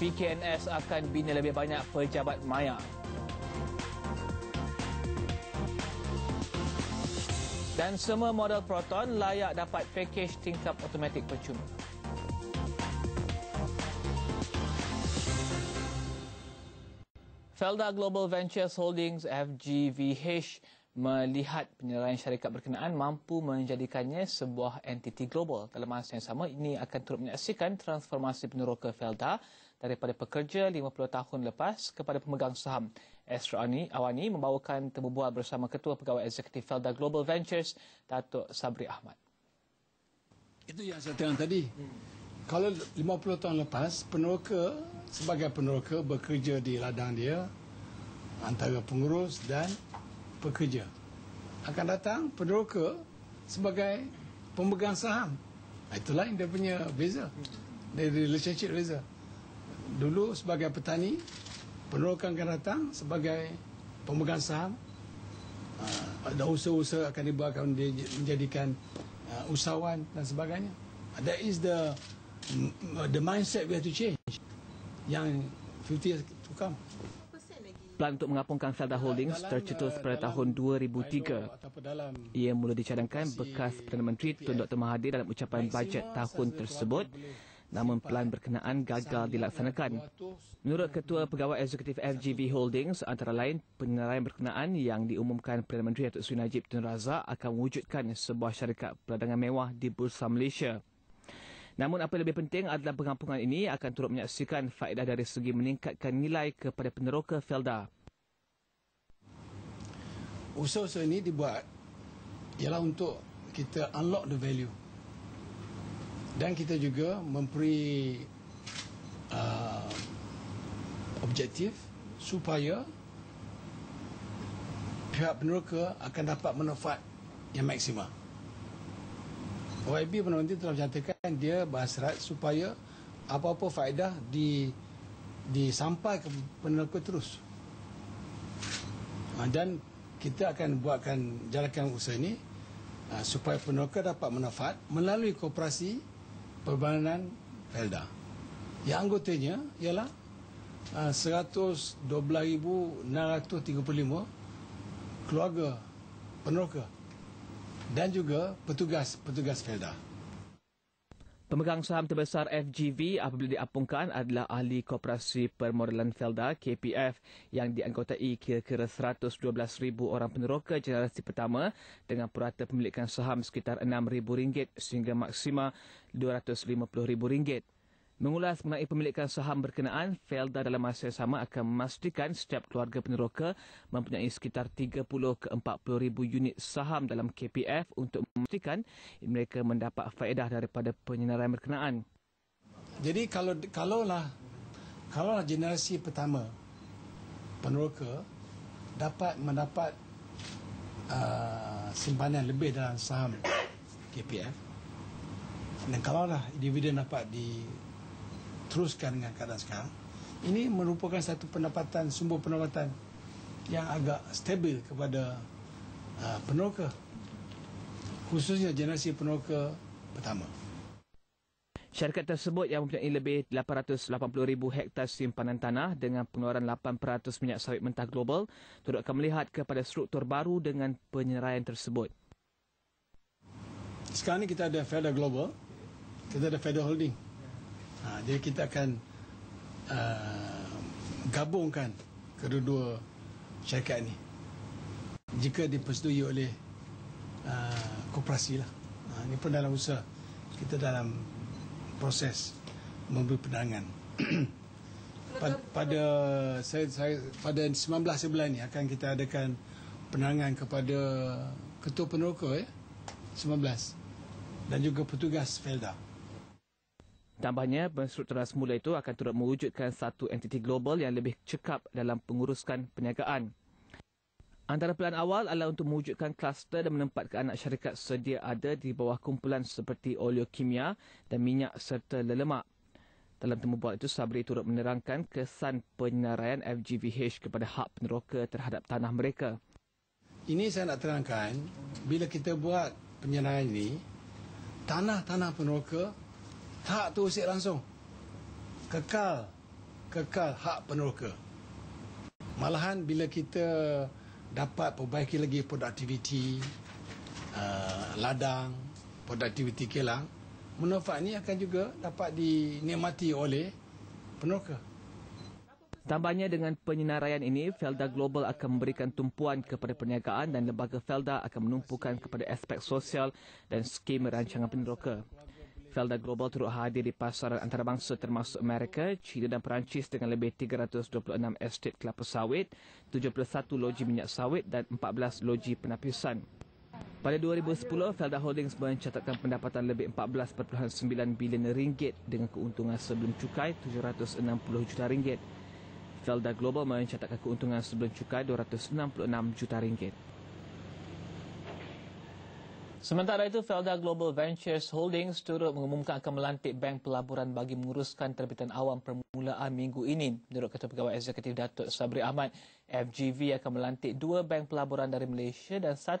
PKNS akan bina lebih banyak pejabat maya. Dan semua model Proton layak dapat pakej tingkap automatik percuma. Felda Global Ventures Holdings FGVH melihat penilaian syarikat berkenaan mampu menjadikannya sebuah entiti global. Dalam masa yang sama, ini akan turut menyaksikan transformasi peneroka Felda daripada pekerja 50 tahun lepas kepada pemegang saham. Esra Ani Awani membawakan temubual bersama Ketua Pegawai Eksekutif Felda Global Ventures, Datuk Sabri Ahmad. Itu yang saya terang tadi. Kalau 50 tahun lepas, peneroka sebagai peneroka bekerja di ladang dia antara pengurus dan pekerja. Akan datang peneroka sebagai pemegang saham. Itulah yang dia punya beza. dari relationship beza dulu sebagai petani, penerokan akan datang sebagai pemegang saham. Ah, ada usaha-usaha akan dibuatkan menjadikan ah, usahawan dan sebagainya. That is the mm, the mindset we have to change yang 50 years to come. Pelan untuk mengapungkan Selda ah, Holdings tercetus pada tahun 2003. Ia mula dicadangkan bekas Perdana Menteri Tun Dr. Mahathir dalam ucapan bajet tahun tersebut namun pelan berkenaan gagal dilaksanakan. Menurut Ketua Pegawai Eksekutif FGV Holdings, antara lain penilaian berkenaan yang diumumkan Perdana Menteri Datuk Seri Najib Tun Razak akan mewujudkan sebuah syarikat peladangan mewah di Bursa Malaysia. Namun apa yang lebih penting adalah pengampungan ini akan turut menyaksikan faedah dari segi meningkatkan nilai kepada peneroka Felda. Usaha-usaha ini dibuat ialah untuk kita unlock the value dan kita juga memberi uh, objektif supaya pihak peneroka akan dapat manfaat yang maksimal. YB pernah nanti telah menyatakan dia berhasrat supaya apa-apa faedah di disampai ke peneroka terus. Ha, dan kita akan buatkan jalankan usaha ini ha, supaya peneroka dapat manfaat melalui kooperasi perbanan Felda. Yang anggotanya ialah ah, uh, 112,635 keluarga peneroka dan juga petugas-petugas Felda. Pemegang saham terbesar FGV apabila diapungkan adalah ahli koperasi permodalan Felda KPF yang dianggotai kira-kira 112,000 orang peneroka generasi pertama dengan purata pemilikan saham sekitar RM6,000 sehingga maksima RM250,000. Mengulas mengenai pemilikan saham berkenaan, Felda dalam masa yang sama akan memastikan setiap keluarga peneroka mempunyai sekitar 30 ke 40 ribu unit saham dalam KPF untuk memastikan mereka mendapat faedah daripada penyenaraian berkenaan. Jadi kalau kalaulah kalaulah generasi pertama peneroka dapat mendapat uh, simpanan lebih dalam saham KPF dan kalaulah dividen dapat di teruskan dengan keadaan sekarang ini merupakan satu pendapatan sumber pendapatan yang agak stabil kepada uh, peneroka khususnya generasi peneroka pertama Syarikat tersebut yang mempunyai lebih 880,000 hektar simpanan tanah dengan pengeluaran 8% minyak sawit mentah global turut akan melihat kepada struktur baru dengan penyerahan tersebut. Sekarang ni kita ada Federal Global, kita ada Federal Holding. Ha, jadi kita akan uh, gabungkan kedua-dua syarikat ini jika dipersetujui oleh uh, koperasi lah. Ha, ini pun dalam usaha kita dalam proses memberi penerangan. pada, saya, saya pada 19 sebulan ini akan kita adakan penerangan kepada ketua peneroka ya 19 dan juga petugas felda. Tambahnya, pensyarat semula itu akan turut mewujudkan satu entiti global yang lebih cekap dalam penguruskan perniagaan. Antara pelan awal adalah untuk mewujudkan kluster dan menempatkan anak syarikat sedia ada di bawah kumpulan seperti oleo kimia dan minyak serta lelemak. Dalam temubual itu, Sabri turut menerangkan kesan penyaraian FGVH kepada hak peneroka terhadap tanah mereka. Ini saya nak terangkan, bila kita buat penyaraian ini, tanah-tanah peneroka hak tu usik langsung kekal kekal hak peneroka malahan bila kita dapat perbaiki lagi produktiviti uh, ladang produktiviti kilang manfaat ini akan juga dapat dinikmati oleh peneroka Tambahnya dengan penyenaraian ini, Felda Global akan memberikan tumpuan kepada perniagaan dan lembaga Felda akan menumpukan kepada aspek sosial dan skim rancangan peneroka. Felda Global turut hadir di pasar antarabangsa termasuk Amerika, China dan Perancis dengan lebih 326 estate kelapa sawit, 71 loji minyak sawit dan 14 loji penapisan. Pada 2010, Felda Holdings mencatatkan pendapatan lebih 14.9 bilion ringgit dengan keuntungan sebelum cukai 760 juta ringgit. Felda Global mencatatkan keuntungan sebelum cukai 266 juta ringgit. Sementara itu, Felda Global Ventures Holdings turut mengumumkan akan melantik Bank Pelaburan bagi menguruskan terbitan awam permulaan minggu ini. Menurut Ketua Pegawai Eksekutif Datuk Sabri Ahmad, FGV akan melantik dua bank pelaburan dari Malaysia dan satu